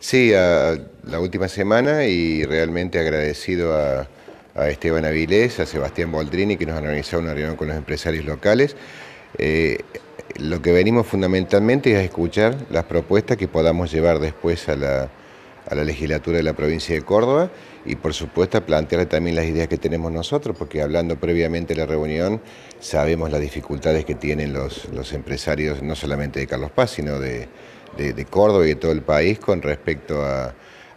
Sí, la última semana y realmente agradecido a, Esteban Avilés, a Sebastián Boldrini, que nos han organizado una reunión con los empresarios locales. Eh, lo que venimos fundamentalmente es a escuchar las propuestas que podamos llevar después a la, legislatura de la provincia de Córdoba y por supuesto a también las ideas que tenemos nosotros, porque hablando previamente de la reunión sabemos las dificultades que tienen los, los empresarios, no solamente de Carlos Paz, sino de, de, Córdoba y de todo el país con respecto a,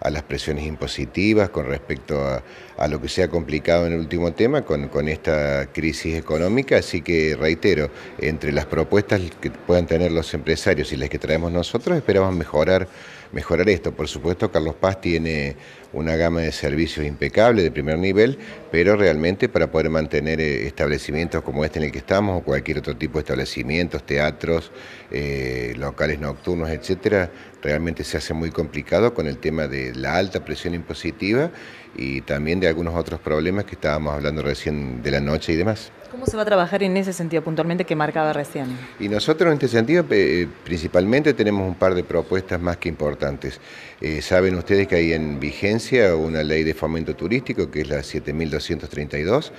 las presiones impositivas, con respecto a, lo que se ha complicado en el último tema con, con, esta crisis económica. Así que reitero, entre las propuestas que puedan tener los empresarios y las que traemos nosotros, esperamos mejorar mejorar esto. Por supuesto, Carlos Paz tiene una gama de servicios impecable de primer nivel, pero realmente para poder mantener eh, establecimientos como este en el que estamos o cualquier otro tipo de establecimientos, teatros, eh, locales nocturnos, etcétera, realmente se hace muy complicado con el tema de la alta presión impositiva y también de algunos otros problemas que estábamos hablando recién de la noche y demás. ¿Cómo se va a trabajar en ese sentido puntualmente que marcaba recién? Y nosotros en este sentido eh, principalmente tenemos un par de propuestas más que importantes. Eh, saben ustedes que hay en vigencia una ley de fomento turístico que es la 7.232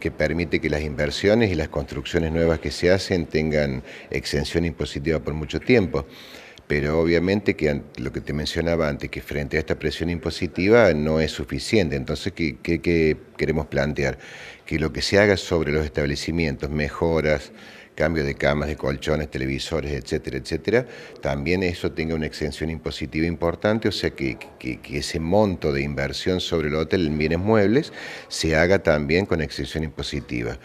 que permite que las inversiones y las construcciones nuevas que se hacen tengan exención impositiva por mucho tiempo pero obviamente que lo que te mencionaba antes, que frente a esta presión impositiva no es suficiente. Entonces, ¿qué, queremos plantear? Que lo que se haga sobre los establecimientos, mejoras, cambio de camas, de colchones, televisores, etcétera, etcétera, también eso tenga una exención impositiva importante, o sea que, que, ese monto de inversión sobre el hotel en bienes muebles se haga también con exención impositiva.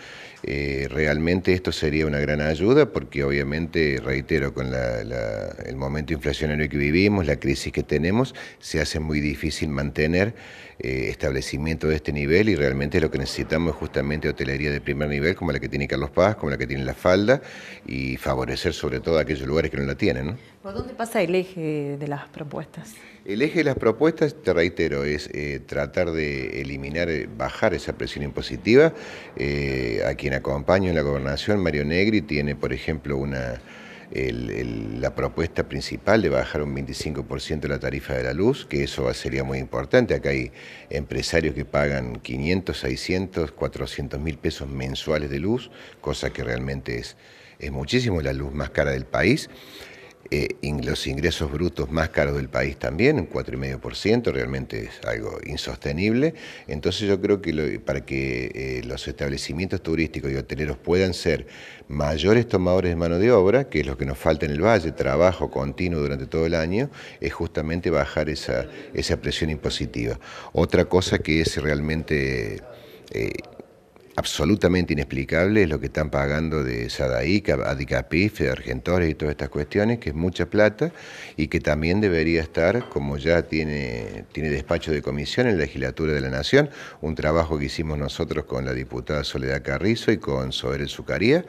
Eh, realmente esto sería una gran ayuda porque obviamente, reitero, con el momento inflacionario que vivimos, la crisis que tenemos, se hace muy difícil mantener eh, establecimiento de este nivel y realmente lo que necesitamos es justamente hotelería de primer nivel como la que tiene Carlos Paz, como la que tiene La Falda y favorecer sobre todo aquellos lugares que no la tienen. ¿no? ¿Por dónde pasa el eje de las propuestas? El eje de las propuestas, te reitero, es eh, tratar de eliminar, eh, bajar esa presión impositiva. Eh, a quien acompaño en la gobernación, Mario Negri, tiene, por ejemplo, una... la propuesta principal de bajar un 25% la tarifa de la luz, que eso sería muy importante. Acá hay empresarios que pagan 500, 600, 400 mil pesos mensuales de luz, cosa que realmente es, es muchísimo, la luz más cara del país. Eh, los ingresos brutos más caros del país también, un 4,5%, realmente es algo insostenible. Entonces yo creo que para que eh, los establecimientos turísticos y hoteleros puedan ser mayores tomadores de mano de obra, que es lo que nos falta en el valle, trabajo continuo durante todo el año, es justamente bajar esa, esa presión impositiva. Otra cosa que es realmente... Eh, absolutamente inexplicable es lo que están pagando de Sadaica, Adicapif, de Argentores y todas estas cuestiones, que es mucha plata y que también debería estar, como ya tiene, tiene despacho de comisión en la legislatura de la Nación, un trabajo que hicimos nosotros con la diputada Soledad Carrizo y con Sober Zucaría,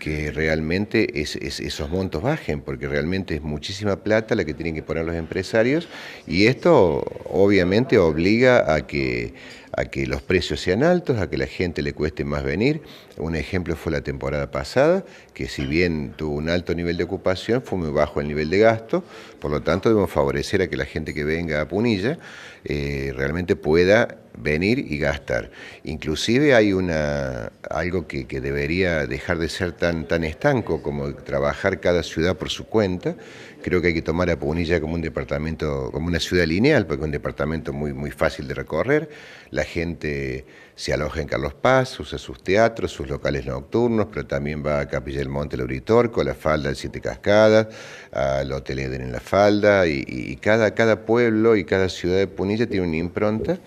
que realmente esos montos bajen, porque realmente es muchísima plata la que tienen que poner los empresarios y esto obviamente obliga a que a que los precios sean altos, a que la gente le cueste más venir. Un ejemplo fue la temporada pasada, que si bien tuvo un alto nivel de ocupación, fue muy bajo el nivel de gasto, por lo tanto debemos favorecer a que la gente que venga a Punilla eh, realmente pueda venir y gastar. Inclusive hay una, algo que, debería dejar de ser tan, tan estanco como trabajar cada ciudad por su cuenta. Creo que hay que tomar a Punilla como un departamento, como una ciudad lineal, porque es un departamento muy, muy fácil de recorrer. La gente se aloja en Carlos Paz, usa sus teatros, sus locales nocturnos, pero también va a Capilla del Monte, el Uritorco, a la Falda del Siete Cascadas, al Hotel Eden en la Falda, y, y cada, cada pueblo y cada ciudad de Punilla tiene una impronta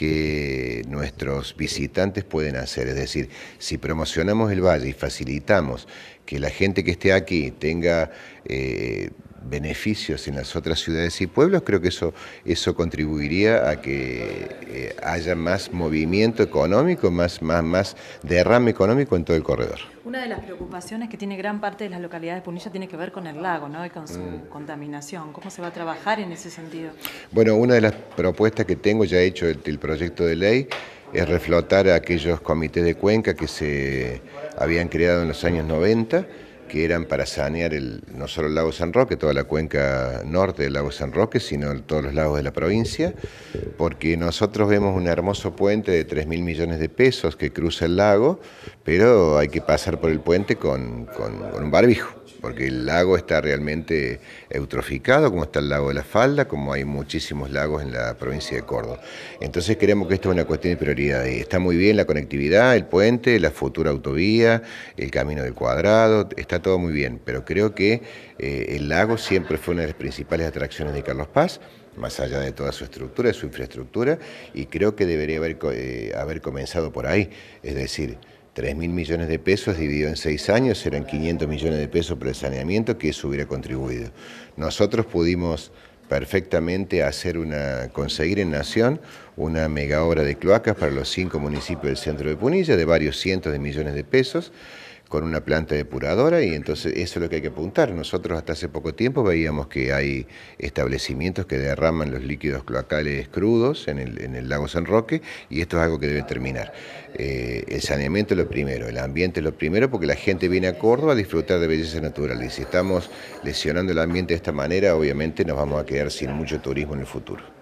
que nuestros visitantes pueden hacer. Es decir, si promocionamos el valle y facilitamos que la gente que esté aquí tenga... Eh, beneficios en las otras ciudades y pueblos, creo que eso, eso contribuiría a que eh, haya más movimiento económico, más, más, más derrame económico en todo el corredor. Una de las preocupaciones que tiene gran parte de las localidades de Punilla tiene que ver con el lago ¿no? y con su mm. contaminación. ¿Cómo se va a trabajar en ese sentido? Bueno, una de las propuestas que tengo, ya he hecho el, el proyecto de ley, es reflotar a aquellos comités de cuenca que se habían creado en los años 90 que eran para sanear el, no solo el lago San Roque, toda la cuenca norte del lago San Roque, sino todos los lagos de la provincia, porque nosotros vemos un hermoso puente de 3 mil millones de pesos que cruza el lago, pero hay que pasar por el puente con un barbijo porque el lago está realmente eutroficado, como está el lago de la Falda, como hay muchísimos lagos en la provincia de Córdoba. Entonces creemos que esto es una cuestión de prioridad está muy bien la conectividad, el puente, la futura autovía, el camino del cuadrado, está todo muy bien, pero creo que eh, el lago siempre fue una de las principales atracciones de Carlos Paz más allá de toda su estructura, de su infraestructura, y creo que debería haber, eh, haber comenzado por ahí, es decir, 3.000 mil millones de pesos dividido en seis años eran 500 millones de pesos por el saneamiento que eso hubiera contribuido. Nosotros pudimos perfectamente hacer una, conseguir en Nación una mega obra de cloacas para los cinco municipios del centro de Punilla de varios cientos de millones de pesos con una planta depuradora y entonces eso es lo que hay que apuntar. Nosotros hasta hace poco tiempo veíamos que hay establecimientos que derraman los líquidos cloacales crudos en el, en el lago San Roque y esto es algo que debe terminar. Eh, el saneamiento es lo primero, el ambiente es lo primero porque la gente viene a Córdoba a disfrutar de belleza natural y si estamos lesionando el ambiente de esta manera obviamente nos vamos a quedar sin mucho turismo en el futuro.